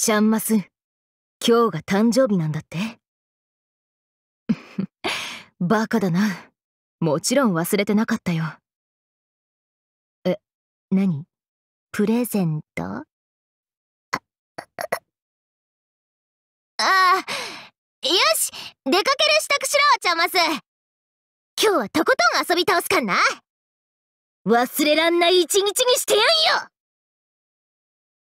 ちゃんます今日が誕生日なんだって バカだなもちろん忘れてなかったよえ何プレゼントああよし出かける支度しろちゃんます今日はとことん遊び倒すかんな忘れらんない一日にしてやんよ